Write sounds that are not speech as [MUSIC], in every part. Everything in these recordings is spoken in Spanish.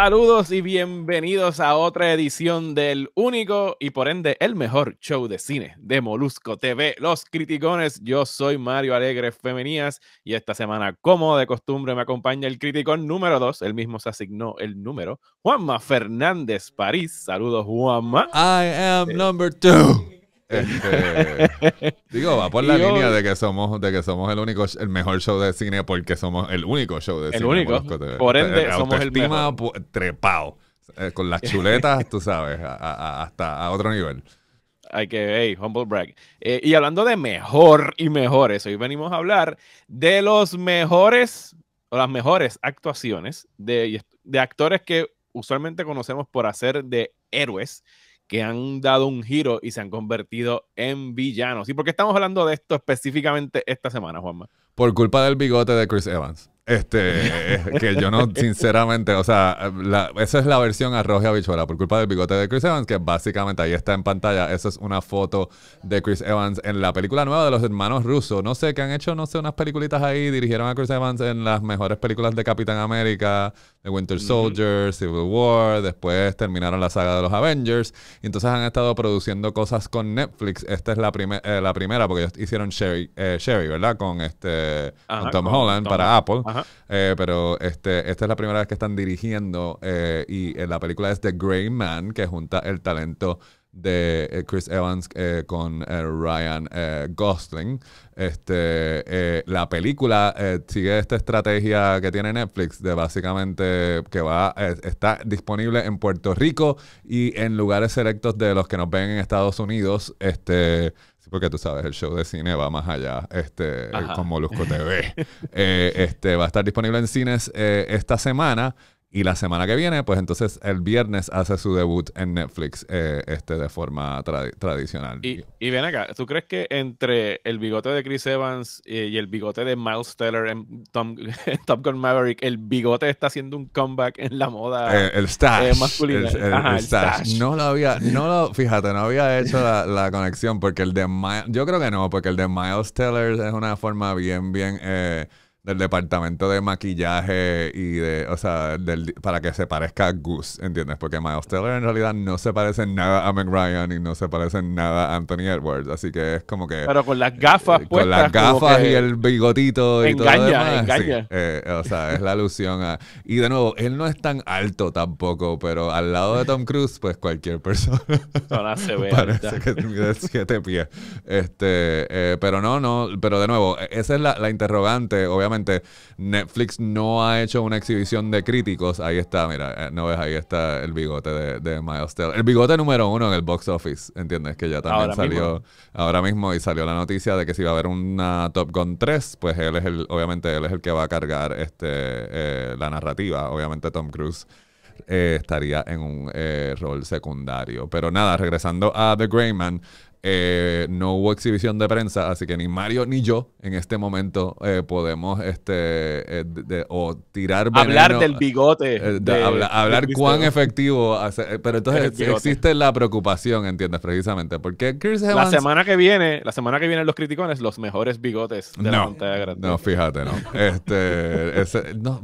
Saludos y bienvenidos a otra edición del único y por ende el mejor show de cine de Molusco TV, Los Criticones. Yo soy Mario Alegre Femenías y esta semana, como de costumbre, me acompaña el criticón número 2. El mismo se asignó el número. Juanma Fernández París. Saludos, Juanma. I am eh, number two. Este, [LAUGHS] digo, va por la línea de que somos de que somos el único el mejor show de cine porque somos el único show de el Único. Por ende, somos el mejor. Pues, trepado. Eh, con las [LAUGHS] chuletas, tú sabes, hasta a otro nivel. Hay que, hey, humble brag. Eh, y hablando de mejor y mejores, hoy venimos a hablar de los mejores o las mejores actuaciones de, de actores que usualmente conocemos por hacer de héroes que han dado un giro y se han convertido en villanos. ¿Y por qué estamos hablando de esto específicamente esta semana, Juanma? Por culpa del bigote de Chris Evans. Este, que yo no, [LAUGHS] sinceramente, o sea, esa es la versión arroja y por culpa del bigote de Chris Evans, que básicamente ahí está en pantalla. Esa es una foto de Chris Evans en la película nueva de los hermanos rusos. No sé, que han hecho, no sé, unas peliculitas ahí. Dirigieron a Chris Evans en las mejores películas de Capitán América, de Winter Soldier, Civil War. Después terminaron la saga de los Avengers. Y entonces han estado produciendo cosas con Netflix. Esta es la, primera eh, la primera, porque ellos hicieron Sherry, eh, Sherry ¿verdad? Con, este, con Tom Holland para Apple. Eh, pero este, esta es la primera vez que están dirigiendo eh, y eh, la película es The Gray Man, que junta el talento de Chris Evans con Ryan Gosling. Este, la película sigue esta estrategia que tiene Netflix de básicamente que va está disponible en Puerto Rico y en lugares selectos de los que nos ven en Estados Unidos. Este, porque tú sabes, el show de cine va más allá, este, con Molusco TV. [LAUGHS] Eh, este, va a estar disponible en cines eh, esta semana. Y la semana que viene, pues entonces el viernes hace su debut en Netflix eh, este de forma tradicional. Y, y, ven acá, ¿tú crees que entre el bigote de Chris Evans eh, y el bigote de Miles Teller en Tom, [LAUGHS] Top Gun Maverick, el bigote está haciendo un comeback en la moda eh, el stash, masculina? El, stash. No lo había, [LAUGHS] no lo, fíjate, no había hecho la, conexión porque el de yo creo que no, porque el de Miles Teller es una forma bien, bien... Eh, del departamento de maquillaje y de, o sea, del, para que se parezca a Goose, ¿entiendes? Porque Miles Taylor en realidad no se parece nada a McRyan y no se parece nada a Anthony Edwards, así que es como que... Pero con las gafas eh, Con las gafas y el bigotito y todo demás. Engaña. Eh, o sea, es la alusión a... Y de nuevo, él no es tan alto tampoco, pero al lado de Tom Cruise, pues cualquier persona [LAUGHS] parece que mide siete pies. Este, eh, pero no, no, pero de nuevo, e, esa es la interrogante, obviamente Netflix no ha hecho una exhibición de críticos. Ahí está, mira, eh, no ves, ahí está el bigote de, de Miles Teller. El bigote número uno en el box office, ¿entiendes? Que ya también salió ahora mismo y salió la noticia de que si va a haber una Top Gun 3, pues él es el, obviamente, él es el que va a cargar este eh, la narrativa. Obviamente, Tom Cruise. Eh, estaría en un rol secundario. Pero nada, regresando a The Greyman, eh, no hubo exhibición de prensa, así que ni Mario ni yo en este momento eh, podemos este, eh, o tirar Hablar del bigote. hablar cuán efectivo. pero entonces existe la preocupación, ¿entiendes? Precisamente. Porque La semana que viene, la semana que vienen los criticones, los mejores bigotes de no, la No, fíjate, no. Este, no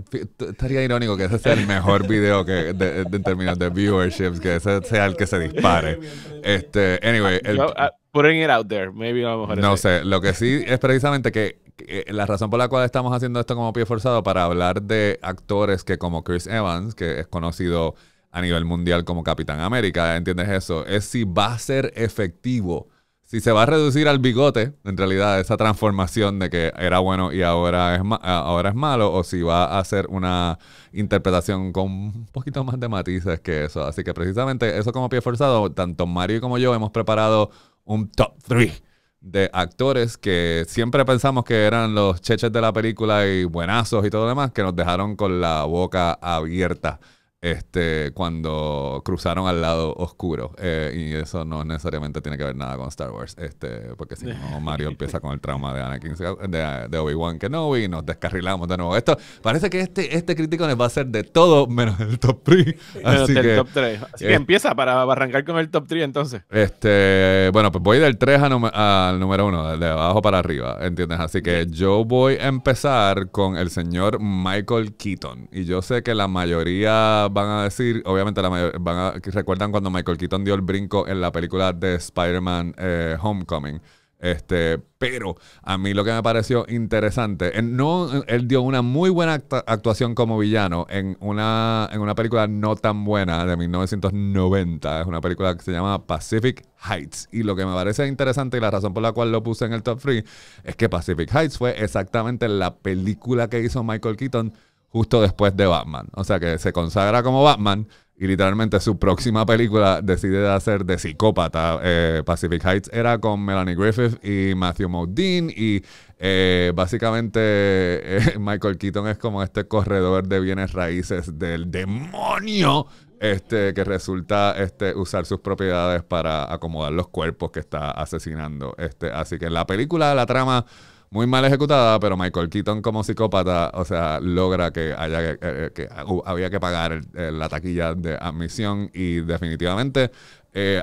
estaría irónico que ese sea el mejor video que, en términos de viewerships, que ese sea el que se dispare. Este, anyway. Ah, it out there. Maybe No sé. Lo que sí es precisamente que, la razón por la cual estamos haciendo esto como pie forzado para hablar de actores que, como Chris Evans, que es conocido a nivel mundial como Capitán América, ¿entiendes eso? Es si va a ser efectivo. Si se va a reducir al bigote, en realidad, esa transformación de que era bueno y ahora es, ah, ahora es malo, o si va a hacer una interpretación con un poquito más de matices que eso. Así que precisamente eso como pie forzado, tanto Mario como yo hemos preparado un top 3 de actores que siempre pensamos que eran los cheches de la película y buenazos y todo lo demás, que nos dejaron con la boca abierta este, cuando cruzaron al lado oscuro. Eh, y eso no necesariamente tiene que ver nada con Star Wars, este, porque si no, Mario empieza con el trauma de Anakin, de, de Obi-Wan Kenobi y nos descarrilamos de nuevo. Esto parece que este, este crítico les va a hacer de todo menos el top 3. [LAUGHS] Así, que, eh, empieza para arrancar con el top 3 entonces. Este, bueno, pues voy del 3 al número 1, de abajo para arriba, ¿entiendes? Así que yo voy a empezar con el señor Michael Keaton. Y yo sé que la mayoría van a decir, obviamente la van recuerdan cuando Michael Keaton dio el brinco en la película de Spider-Man eh, Homecoming. Este, pero a mí lo que me pareció interesante, él, no, él dio una muy buena actuación como villano en una, en una película no tan buena de 1990. Es una película que se llama Pacific Heights. Y lo que me parece interesante y la razón por la cual lo puse en el top 3 es que Pacific Heights fue exactamente la película que hizo Michael Keaton justo después de Batman. O sea que se consagra como Batman y literalmente su próxima película decide hacer de psicópata. Eh, Pacific Heights era con Melanie Griffith y Matthew Modine y eh, básicamente eh, [LAUGHS] Michael Keaton es como este corredor de bienes raíces del demonio. Este, que resulta este, usar sus propiedades para acomodar los cuerpos que está asesinando. Este, así que la película, la trama muy mal ejecutada, pero Michael Keaton como psicópata, o sea, logra que haya que, eh, eh, había que pagar eh, la taquilla de admisión y definitivamente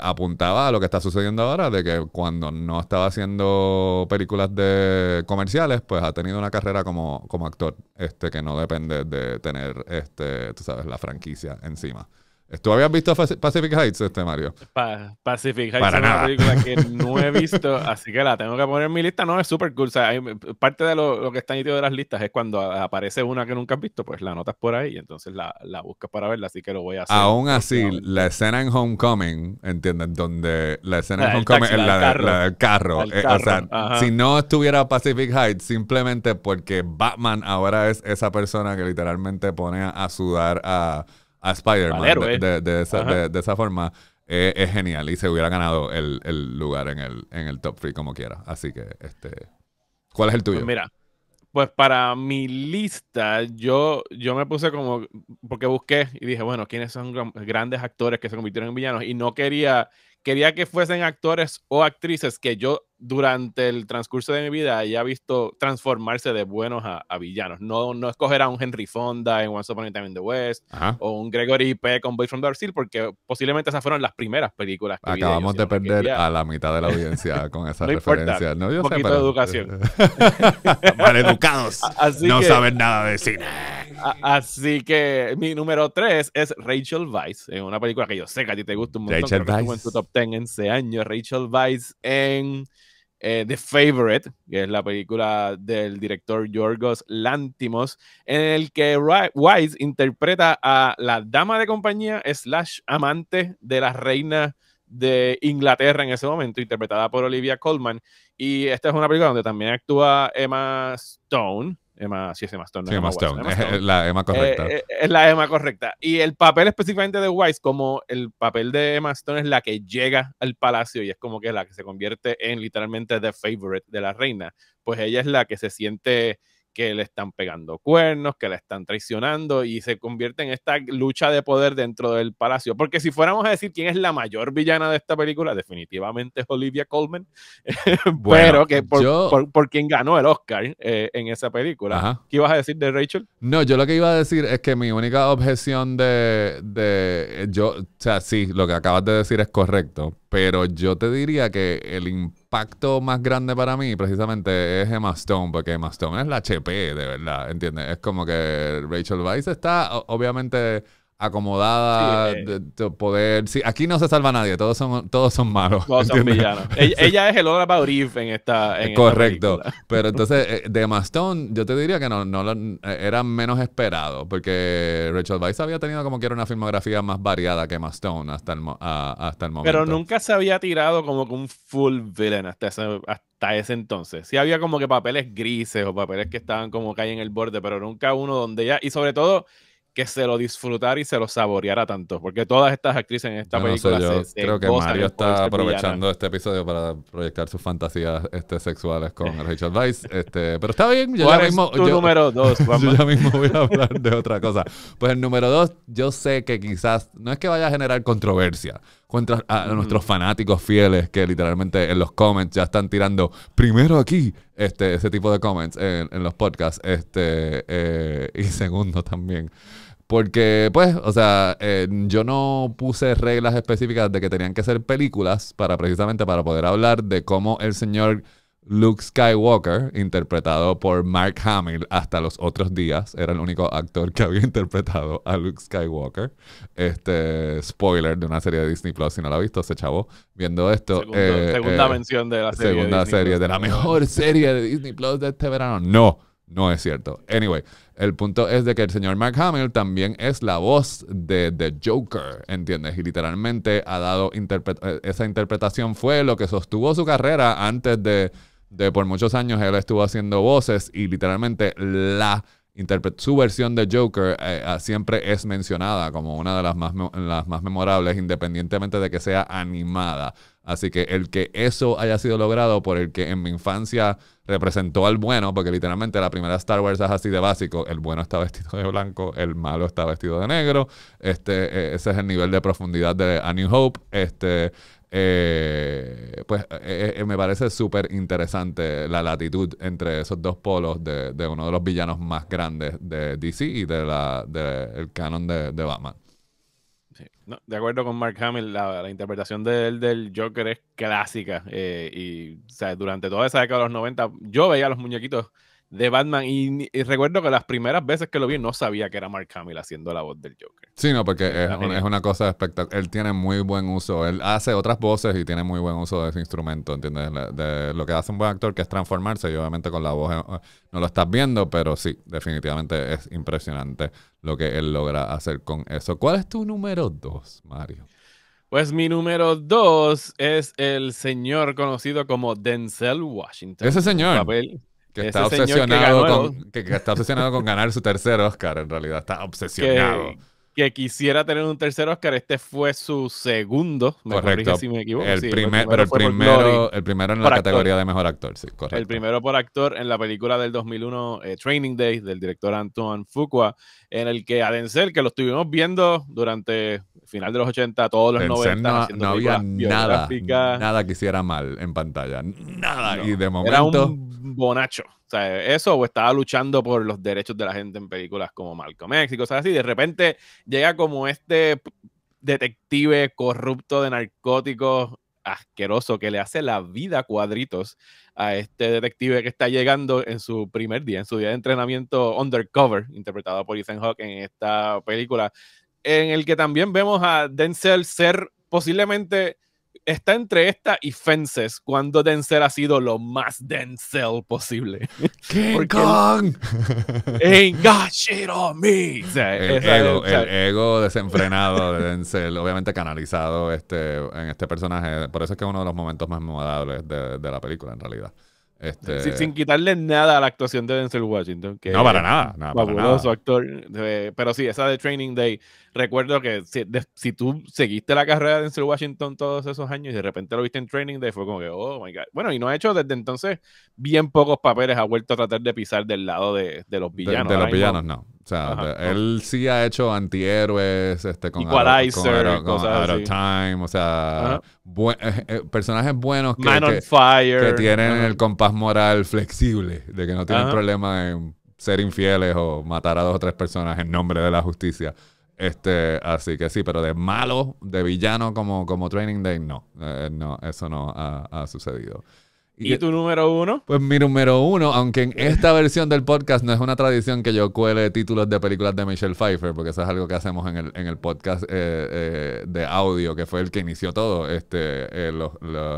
apuntaba a lo que está sucediendo ahora, de que cuando no estaba haciendo películas de comerciales, pues ha tenido una carrera como, como actor, este, que no depende de tener, este, tú sabes, la franquicia encima. ¿Tú habías visto Pacific Heights, este Mario? Pacific Heights es una película que [LAUGHS] no he visto, así que la tengo que poner en mi lista. No, es súper cool. O sea, parte de lo, que está en el tío de las listas es cuando aparece una que nunca has visto, pues la notas por ahí y entonces la, la buscas para verla, así que lo voy a hacer. Aún así, la escena en Homecoming, ¿entiendes? Donde la escena en Homecoming es la, del carro. Eh, o sea, si no estuviera Pacific Heights, simplemente porque Batman ahora es esa persona que literalmente pone a sudar a a Spider-Man de, de, esa, forma eh, es, genial y se hubiera ganado el, lugar en el, en el top 3 como quiera. Así que, este, ¿cuál es el tuyo? Pues mira, pues para mi lista, yo, yo me puse como, porque busqué y dije, bueno, ¿quiénes son grandes actores que se convirtieron en villanos? Y no quería, quería que fuesen actores o actrices que yo durante el transcurso de mi vida haya visto transformarse de buenos a, villanos. No, no escoger a un Henry Fonda en Once Upon a Time in the West o un Gregory Peck con Boy from the porque posiblemente esas fueron las primeras películas que Acabamos de perder a la mitad de la audiencia con esas [LAUGHS] no referencias. No, yo un poquito de educación. Eh, [LAUGHS] maleducados. [LAUGHS] no saben nada de cine. Así que mi número tres es Rachel Vice, en una película que yo sé que a ti te gusta un montón. Rachel Vice. en tu top 10 en ese año. Rachel Vice en eh, The Favorite, que es la película del director Yorgos Lantimos, en el que Wise interpreta a la dama de compañía slash amante de la reina de Inglaterra en ese momento, interpretada por Olivia Colman. Y esta es una película donde también actúa Emma Stone, Emma, es Emma Stone. Es la Emma correcta. Eh, eh, es la Emma correcta. Y el papel específicamente de Wise, como el papel de Emma Stone es la que llega al palacio y es como que es la que se convierte en literalmente the favorite de la reina, pues ella es la que se siente que le están pegando cuernos, que le están traicionando y se convierte en esta lucha de poder dentro del palacio. Porque si fuéramos a decir quién es la mayor villana de esta película, definitivamente es Olivia Colman, [LAUGHS] bueno, pero que por, quien ganó el Oscar eh, en esa película. ¿Qué ibas a decir de Rachel? No, yo lo que iba a decir es que mi única objeción de, de yo, o sea, sí, lo que acabas de decir es correcto, pero yo te diría que el impacto Pacto más grande para mí precisamente es Emma Stone, porque Emma Stone es la HP, de verdad, ¿entiendes? Es como que Rachel Weiss está, obviamente acomodada, eh. de, poder. Sí, aquí no se salva nadie, todos son, todos son malos. Todos son villanos. [LAUGHS] ella, es el Olga Orif en esta. Correcto. [LAUGHS] Pero entonces, de eh, Mastone, yo te diría que no, no eh, era menos esperado, porque Rachel Weiss había tenido como que era una filmografía más variada que Mastone hasta el, hasta el momento. Pero nunca se había tirado como que un full villain hasta ese, hasta ese entonces. Sí había como que papeles grises o papeles que estaban como que ahí en el borde, pero nunca uno donde ya. Y sobre todo que se lo disfrutara y se lo saboreara tanto, porque todas estas actrices en esta película creo que Mario está aprovechando este episodio para proyectar sus fantasías este, sexuales con Rachel Vice este, pero está bien, yo mismo, yo, número [LAUGHS] mismo voy a hablar de otra cosa. Pues el número dos, yo sé que quizás no es que vaya a generar controversia, contra a nuestros fanáticos fieles que literalmente en los comments ya están tirando primero aquí este, ese tipo de comments en, los podcasts este, eh, y [LAUGHS] segundo también. Porque, pues, o sea, eh, yo no puse reglas específicas de que tenían que ser películas para precisamente para poder hablar de cómo el señor Luke Skywalker, interpretado por Mark Hamill hasta los otros días, era el único actor que había [LAUGHS] interpretado a Luke Skywalker. Este spoiler de una serie de Disney Plus, si no la ha visto, se chavo viendo esto. Eh, segunda eh, mención de la serie. Segunda serie, de la mejor serie de Disney Plus de este verano. No, no es cierto. Anyway, el punto es de que el señor Mark Hamill también es la voz de The Joker, ¿entiendes? Y literalmente ha dado eh, esa interpretación fue lo que sostuvo su carrera antes de de por muchos años él estuvo haciendo voces y literalmente la su versión de Joker eh, ah, siempre es mencionada como una de las más, las más memorables, independientemente de que sea animada. Así que el que eso haya sido logrado, por el que en mi infancia representó al bueno, porque literalmente la primera Star Wars es así de básico, el bueno está vestido de blanco, el malo está vestido de negro, este, e-, ese es el nivel de profundidad de A New Hope, este, eh, pues eh, eh, me parece súper interesante la latitud entre esos dos polos de, uno de los villanos más grandes de DC y del de canon de, Batman. de acuerdo con Mark Hamill, la, la interpretación del, del Joker es clásica. Eh, y durante toda esa década de los 90, yo veía a los muñequitos de Batman. Y, recuerdo que las primeras veces que lo vi no sabía que era Mark Hamill haciendo la voz del Joker. Sí, no, porque es, una cosa espectacular. Él tiene muy buen uso. Él hace otras voces y tiene muy buen uso de ese instrumento, ¿entiendes? De, lo que hace un buen actor, que es transformarse. Y obviamente con la voz eh, eh, no lo estás viendo, pero sí, definitivamente es impresionante lo que él logra hacer con eso. ¿Cuál es tu número dos, Mario? Pues mi número dos es el señor conocido como Denzel Washington. Ese señor. Que está, obsesionado con, está obsesionado con ganar su tercer Oscar, en realidad. Está obsesionado. Que, quisiera tener un tercer Oscar. Este fue su segundo. Me correcto. Si me equivoco. El primero, el primero en la categoría de mejor actor, sí, correcto. El primero por actor en la película del 2001, eh, Training Day, del director Antoine Fuqua, en el que a que lo estuvimos viendo durante final de los 80, todos los 90. No, no había nada, nada que hiciera mal en pantalla. Nada. y de momento bonacho. O sea, eso, o estaba luchando por los derechos de la gente en películas como Malcolm X y cosas así. De repente llega como este detective corrupto de narcóticos asqueroso que le hace la vida cuadritos a este detective que está llegando en su primer día, en su día de entrenamiento undercover, interpretado por Ethan Hawke en esta película, en el que también vemos a Denzel ser posiblemente está entre esta y Fences cuando Denzel ha sido lo más Denzel posible. [LAUGHS] ¡King Kong! ¡Ain't shit on me! el, ego, desenfrenado de Denzel, obviamente canalizado este, en este personaje. Por eso es que es uno de los momentos más memorables de la película, en realidad. Este, sin, quitarle nada a la actuación de Denzel Washington. Que no, para nada. fabuloso actor. pero sí, esa de Training Day. Recuerdo que si, tú seguiste la carrera de Denzel Washington todos esos años y de repente lo viste en Training Day, fue como que, oh my God. Bueno, y no ha hecho desde entonces bien pocos papeles. Ha vuelto a tratar de pisar del lado de, los villanos. De, de los villanos, no. O sea, él sí ha hecho antihéroes, este, con, Equalizer, Out of Time, o sea, eh, eh, personajes buenos que, tienen el compás moral flexible, de que no tienen problema en ser infieles o matar a dos o tres personas en nombre de la justicia. Este, así que sí, pero de malo, de villano como, como Training Day, no. Eh, no, eso no ha sucedido. ¿Y, tu número uno? Pues mi número uno, aunque en [LAUGHS] esta versión del podcast no es una tradición que yo cuele títulos de películas de Michelle Pfeiffer, porque eso es algo que hacemos en el, en el podcast eh, eh, de audio, que fue el que inició todo, este, eh,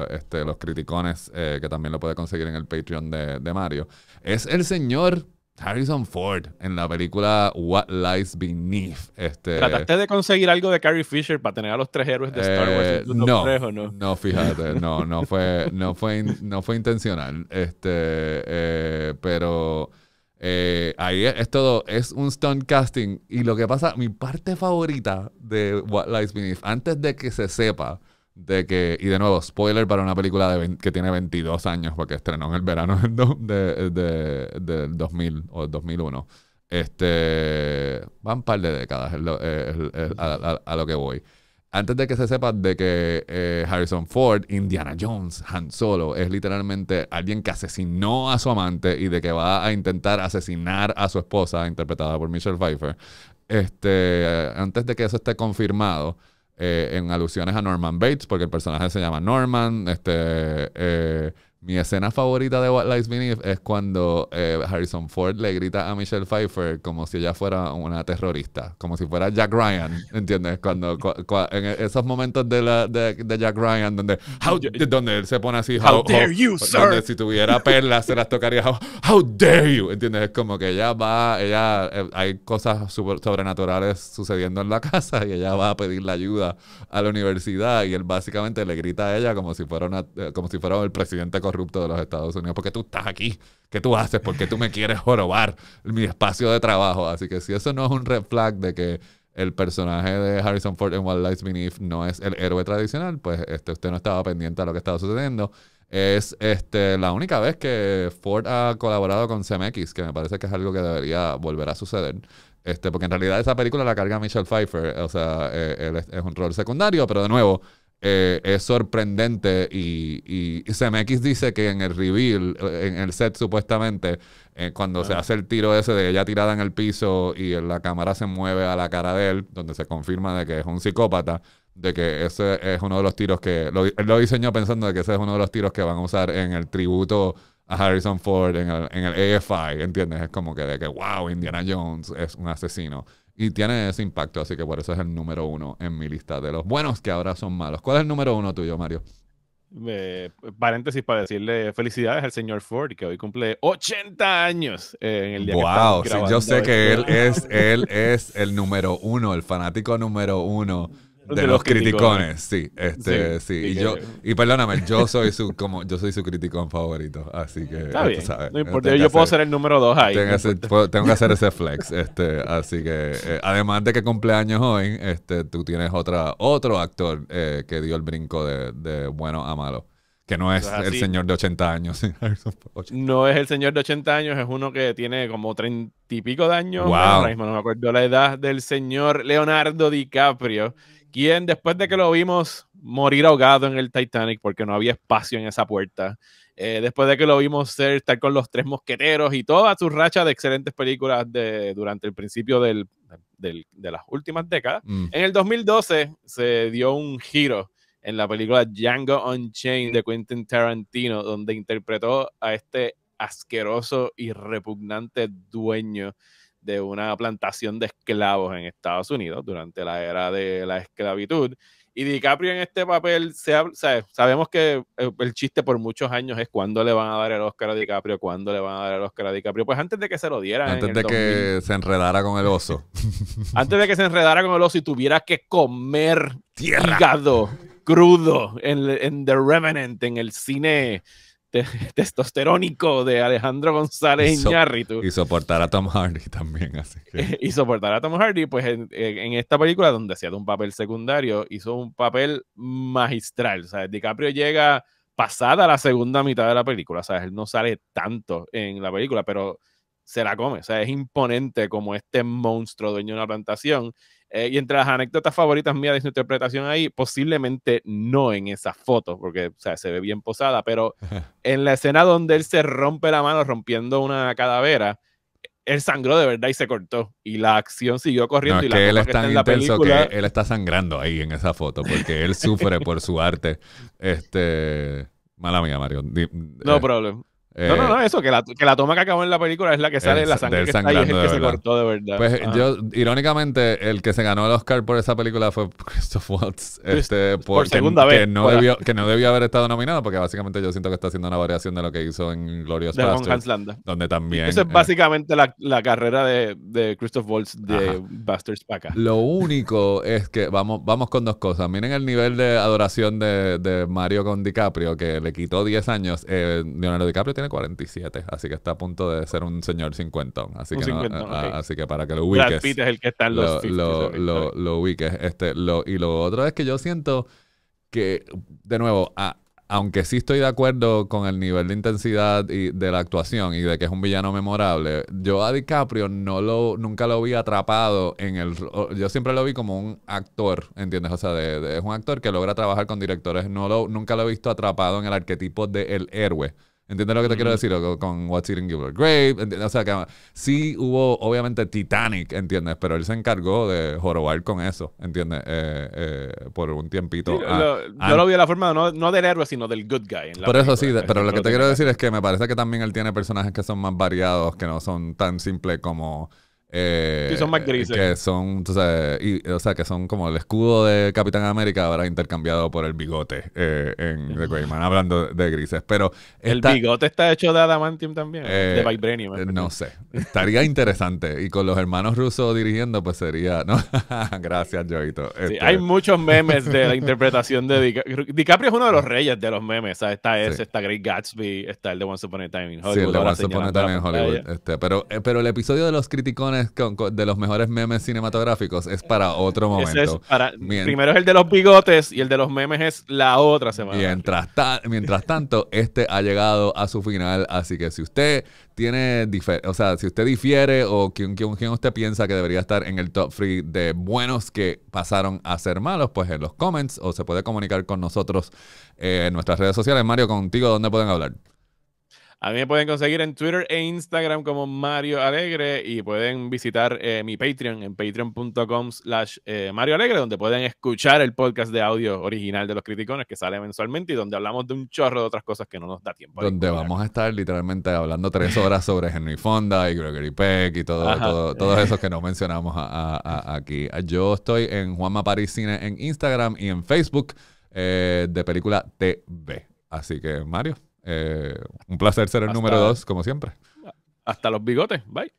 este los, criticones, que también lo puede conseguir en el Patreon de, de Mario. Es el señor Harrison Ford en la película What Lies Beneath. Este, ¿Trataste de conseguir algo de Carrie Fisher para tener a los tres héroes de Star Wars? Eh, no, no, no, fíjate, no, no fue, no fue, no fue intencional. Este, eh, pero eh, ahí es, todo, es un stunt casting. Y lo que pasa, mi parte favorita de What Lies Beneath, antes de que se sepa de que, y de nuevo, spoiler para una película que tiene 22 años, porque estrenó en el verano [LAUGHS] de, del 2000 o 2001. Este, van un par de décadas a, lo que voy. Antes de que se sepa de que eh, Harrison Ford, Indiana Jones, Han Solo, es literalmente alguien que asesinó a su amante y de que va a intentar asesinar a su esposa, interpretada por Michelle Pfeiffer, este, eh, antes de que eso esté confirmado, eh, en alusiones a Norman Bates, porque el personaje se llama Norman. Este, eh, mi escena favorita de What Lies Beneath es cuando eh, Harrison Ford le grita a Michelle Pfeiffer como si ella fuera una terrorista, como si fuera Jack Ryan, ¿entiendes? Cuando en e-, esos momentos de, la, de, Jack Ryan donde, donde él se pone así, how, dare you, sir? Donde si tuviera perlas se las tocaría, how, dare you, ¿entiendes? Es como que ella va, ella, eh, hay cosas sobrenaturales sucediendo en la [LAUGHS] casa y ella va a pedir la ayuda a la universidad y él básicamente le grita a ella como si fuera, una, eh, como si fuera el presidente corrupto de los Estados Unidos. Porque tú estás aquí. ¿Qué tú haces? Porque tú me quieres jorobar mi espacio de trabajo. Así que si eso no es un red flag de que el personaje de Harrison Ford en What Lies Beneath no es el héroe tradicional, pues este, usted no estaba pendiente a lo que estaba sucediendo. Es este, la única vez que Ford ha colaborado con CMX, que me parece que es algo que debería volver a suceder. Este, porque en realidad esa película la carga Michelle Pfeiffer, o sea, eh, él es un rol secundario, pero de nuevo, eh, es sorprendente y, y, CMX dice que en el reveal, eh, en el set supuestamente, eh, cuando se ah. hace el tiro ese de ella tirada en el piso y la cámara se mueve a la cara de él, donde se confirma de que es un psicópata, de que ese es uno de los tiros que, lo, él lo diseñó pensando de que ese es uno de los tiros que van a usar en el tributo a Harrison Ford en el, en el AFI, ¿entiendes? Es como que de que, wow, Indiana Jones es un asesino. Y tiene ese impacto, así que por eso es el número uno en mi lista de los buenos que ahora son malos. ¿Cuál es el número uno tuyo, Mario? Eh, paréntesis para decirle felicidades al señor Ford, que hoy cumple 80 años eh, en el día wow, yo sé que él es, él es el número uno, el fanático número uno de, los, criticones. sí. Este, sí, Y, yo, y perdóname, yo soy su, como, yo soy su criticón favorito. Así que. Está bien. no importa, este, yo, puedo ser el número dos ahí. Tengo, que hacer ese flex. [LAUGHS] Este, así que, eh, además de que cumpleaños hoy, este, tú tienes otra, otro actor eh, que dio el brinco de, de bueno a malo. Que no es el señor de 80 años. [LAUGHS] no es el señor de 80 años, es uno que tiene como 30 y pico de años. Ahora mismo no me acuerdo la edad del señor Leonardo DiCaprio, quien después de que lo vimos morir ahogado en el Titanic porque no había espacio en esa puerta, eh, después de que lo vimos ser, estar con los tres mosqueteros y toda su racha de excelentes películas de, durante el principio de las últimas décadas, mm. en el 2012 se dio un giro en la película Django Unchained de Quentin Tarantino, donde interpretó a este asqueroso y repugnante dueño de una plantación de esclavos en Estados Unidos durante la era de la esclavitud. Y DiCaprio en este papel, sabemos que eh, el, chiste por muchos años es cuándo le van a dar el Oscar a DiCaprio, cuándo le van a dar el Oscar a DiCaprio. Pues antes de que se lo dieran. Antes de que se enredara con el oso. [LAUGHS] antes de que se enredara con el oso y tuviera que comer Tierra. hígado crudo en, en The Remnant, en el cine [LAUGHS] testosterónico de Alejandro González y Iñárritu. Y soportar a Tom Hardy también, [LAUGHS] y soportar a Tom Hardy, pues en, en, esta película donde hacía un papel secundario, hizo un papel magistral. O sea, DiCaprio llega pasada la segunda mitad de la película, o sea, él no sale tanto en la película, pero se la come, o sea, es imponente como este monstruo dueño de una plantación eh, y entre las anécdotas favoritas mías de su interpretación ahí, posiblemente no en esa foto, porque sea, se ve bien posada, pero [LAUGHS] en la escena donde él se rompe la mano rompiendo una cadavera, él sangró de verdad y se cortó. Y la acción siguió corriendo. No, la que él es que él está sangrando ahí en esa foto, porque él [LAUGHS] sufre por su arte. Este. Mala mía, Mario. No problema. Eh. problem. Eh, no, no, no, eso, que la, que la, toma que acabó en la película es la que sale la sangre que el que se cortó de verdad. Pues ah. yo, irónicamente, el que se ganó el Oscar por esa película fue [LAUGHS] Christoph Waltz. Este, por, segunda que, vez. Que no, debió, que no debió haber estado nominado, porque básicamente yo siento que está haciendo una variación de lo que hizo en Glorious Bastards. Donde también. Eso es eh, básicamente la, carrera de, de, Christoph Waltz de Busters Bastards para Lo único es que vamos, vamos con dos cosas. Miren el nivel de adoración de, de Mario con DiCaprio, que le quitó 10 años. Eh, Leonardo DiCaprio tiene 47, así que está a punto de ser un señor 50. Así, que, ah, así que para que lo ubiques. lo, Este, lo, y lo otro es que yo siento que, de nuevo, aunque sí estoy de acuerdo con el nivel de intensidad y de la actuación y de que es un villano memorable, yo a DiCaprio no lo, nunca lo vi atrapado en el... Yo siempre lo vi como un actor, ¿entiendes? O sea, es un actor que logra trabajar con directores. No lo, nunca lo he visto atrapado en el arquetipo del héroe. ¿Entiendes lo que te quiero decir? Con, What's Eating Gilbert Grape. O sea, que sí hubo, obviamente, Titanic, ¿entiendes? Pero él se encargó de jorobar con eso, ¿entiendes? Eh, eh, por un tiempito. yo lo vi de la forma, no, no, del héroe, sino del good guy. por eso sí, pero lo que te quiero decir es que me parece que también él tiene personajes que son más variados, que no son tan simples como eh, son más eh, grises. Que son, o sea, que son como el escudo de Capitán América habrá intercambiado por el bigote eh, en The Man, hablando de grises. Pero el bigote está hecho de adamantium también, de vibranium. No sé, estaría [LAUGHS] interesante. Y con los hermanos rusos dirigiendo, pues sería, ¿no? [LAUGHS] Gracias, Joito. Este, hay muchos memes de la interpretación de DiCaprio. DiCaprio es uno de los reyes de los memes. Está ese, está Great Gatsby, está el de Once Upon a Time en Hollywood. Sí, el de Time Hollywood. Este, pero, pero el episodio de los criticones de los mejores memes cinematográficos es para otro momento. primero es el de los bigotes y el de los memes es la otra semana. Mientras, tanto, [LAUGHS] este ha llegado a su final. Así que si usted tiene, o sea, si usted difiere o quien, quien, quien usted piensa que debería estar en el top free de buenos que pasaron a ser malos, pues en los comments o se puede comunicar con nosotros eh, en nuestras redes sociales. Mario, contigo, ¿dónde pueden hablar? A mí me pueden conseguir en Twitter e Instagram como Mario Alegre y pueden visitar eh, mi Patreon en patreon.com slash eh, Mario Alegre, donde pueden escuchar el podcast de audio original de los criticones que sale mensualmente y donde hablamos de un chorro de otras cosas que no nos da tiempo. Donde vamos a estar literalmente hablando tres horas sobre Henry Fonda y Gregory Peck y todo, todo todos esos que no mencionamos aquí. Yo estoy en Juanma París Cine en Instagram y en Facebook eh, de película TV. Así que, Mario. Eh, un placer ser el número dos, como siempre. Hasta los bigotes. Bye.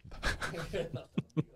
[LAUGHS]